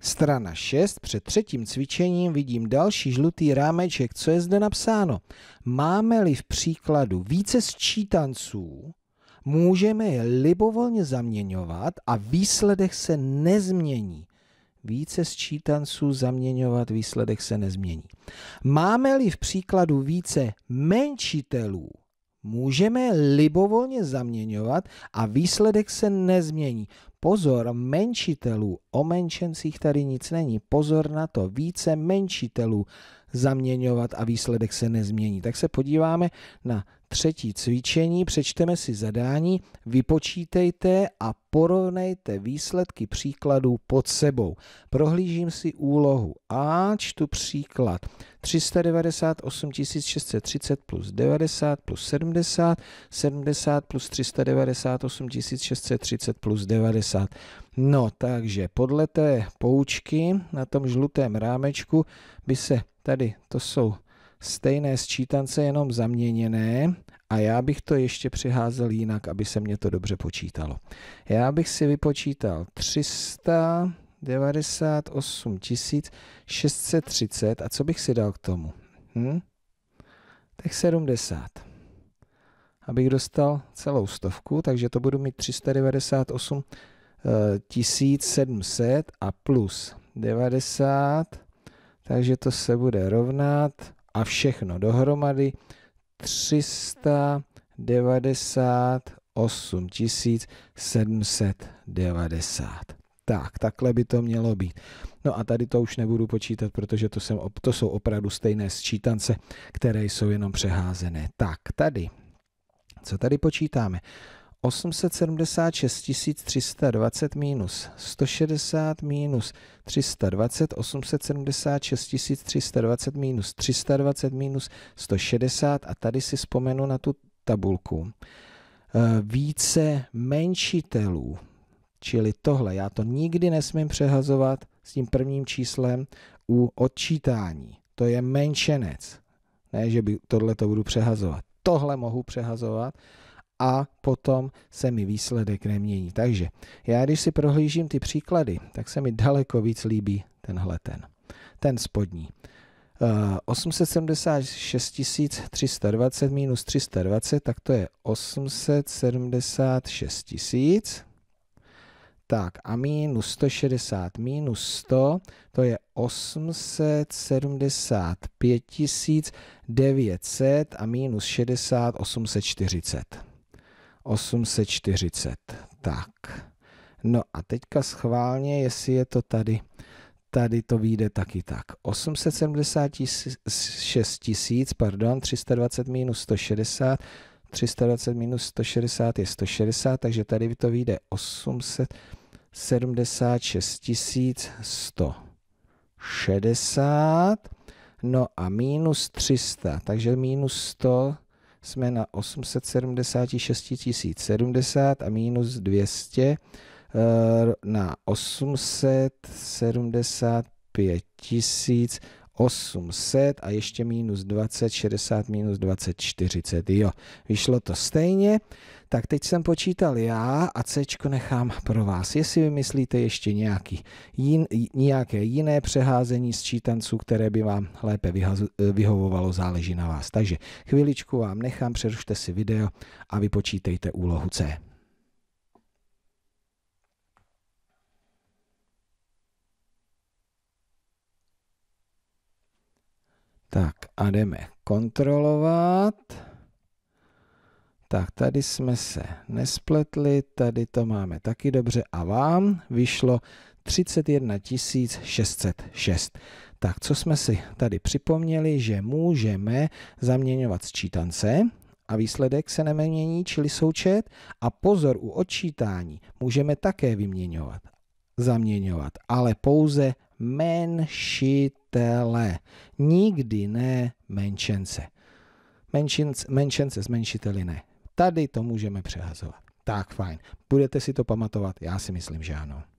Strana 6, před třetím cvičením vidím další žlutý rámeček. Co je zde napsáno? Máme-li v příkladu více sčítanců, můžeme je libovolně zaměňovat a výsledek se nezmění. Více sčítanců zaměňovat, výsledek se nezmění. Máme-li v příkladu více menšitelů, můžeme libovolně zaměňovat a výsledek se nezmění. Pozor menšitelů, o menšencích tady nic není. Pozor na to, více menšitelů zaměňovat a výsledek se nezmění. Tak se podíváme na Třetí cvičení, přečteme si zadání, vypočítejte a porovnejte výsledky příkladů pod sebou. Prohlížím si úlohu A, čtu příklad 398 630 plus 90 plus 70, 70 plus 398 630 plus 90. No, takže podle té poučky na tom žlutém rámečku by se tady, to jsou stejné sčítance, jenom zaměněné a já bych to ještě přiházel jinak, aby se mě to dobře počítalo. Já bych si vypočítal 398 630 a co bych si dal k tomu? Hm? Tak 70. Abych dostal celou stovku, takže to budu mít 398 700 eh, a plus 90, takže to se bude rovnat a všechno dohromady 398 790. Tak, takhle by to mělo být. No a tady to už nebudu počítat, protože to, jsem, to jsou opravdu stejné sčítance, které jsou jenom přeházené. Tak, tady, co tady počítáme? 876 320 minus 160 minus 320, 876 320 minus 320 minus 160 a tady si vzpomenu na tu tabulku. Eh, více menšitelů, čili tohle, já to nikdy nesmím přehazovat s tím prvním číslem u odčítání. To je menšenec. Ne, že by tohle to budu přehazovat. Tohle mohu přehazovat a potom se mi výsledek nemění. Takže já, když si prohlížím ty příklady, tak se mi daleko víc líbí tenhle ten, ten spodní. 876 eh, 320 minus 320, tak to je 876 tisíc. Tak a minus 160 minus 100, to je 875 900 a minus 60 840. 840. Tak. No a teďka schválně, jestli je to tady, tady to vyjde taky tak. 876 tisíc, pardon, 320 minus 160, 320 minus 160 je 160, takže tady to vyjde 876 160, no a minus 300, takže minus 100, jsme na 876 070 a minus 200 eh, na 875 000 800 a ještě minus 20, 60, minus 20, 40, jo. Vyšlo to stejně, tak teď jsem počítal já a C nechám pro vás. Jestli vymyslíte ještě nějaký jin, nějaké jiné přeházení sčítanců, které by vám lépe vyhaz, eh, vyhovovalo, záleží na vás. Takže chviličku vám nechám, přerušte si video a vypočítejte úlohu C. Tak a jdeme kontrolovat. Tak tady jsme se nespletli, tady to máme taky dobře a vám vyšlo 31 606. Tak co jsme si tady připomněli, že můžeme zaměňovat sčítance a výsledek se nemění, čili součet. A pozor, u odčítání můžeme také vyměňovat zaměňovat, ale pouze menšitele, nikdy ne menšence. Menšince, menšence s menšiteli ne. Tady to můžeme přehazovat. Tak fajn. Budete si to pamatovat? Já si myslím, že ano.